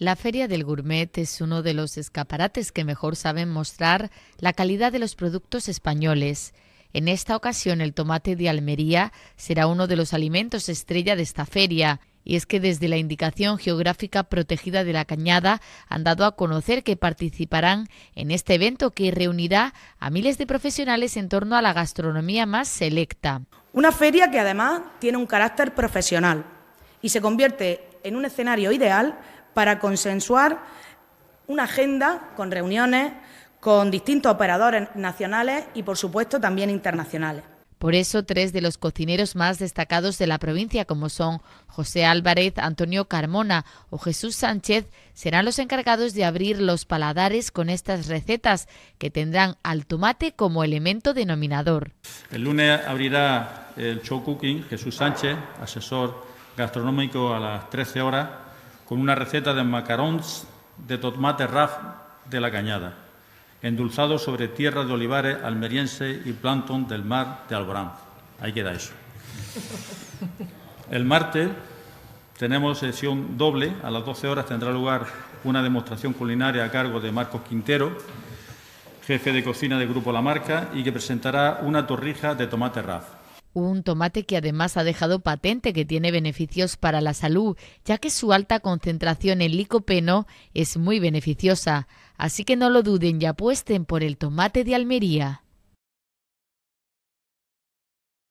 La Feria del Gourmet es uno de los escaparates que mejor saben mostrar la calidad de los productos españoles. En esta ocasión el tomate de Almería será uno de los alimentos estrella de esta feria, y es que desde la Indicación Geográfica Protegida de la Cañada han dado a conocer que participarán en este evento que reunirá a miles de profesionales en torno a la gastronomía más selecta. Una feria que además tiene un carácter profesional y se convierte en un escenario ideal para consensuar una agenda con reuniones con distintos operadores nacionales y, por supuesto, también internacionales. Por eso, tres de los cocineros más destacados de la provincia, como son José Álvarez, Antonio Carmona o Jesús Sánchez, serán los encargados de abrir los paladares con estas recetas, que tendrán al tomate como elemento denominador. El lunes abrirá el show cooking Jesús Sánchez, asesor gastronómico, a las 13 horas con una receta de macarons de tomate raf de la cañada, endulzado sobre tierra de olivares almeriense y plancton del mar de Alborán. Ahí queda eso. El martes tenemos sesión doble. A las 12 horas tendrá lugar una demostración culinaria a cargo de Marcos Quintero, jefe de cocina del Grupo La Marca, y que presentará una torrija de tomate raf. Un tomate que además ha dejado patente que tiene beneficios para la salud, ya que su alta concentración en licopeno es muy beneficiosa. Así que no lo duden y apuesten por el tomate de Almería.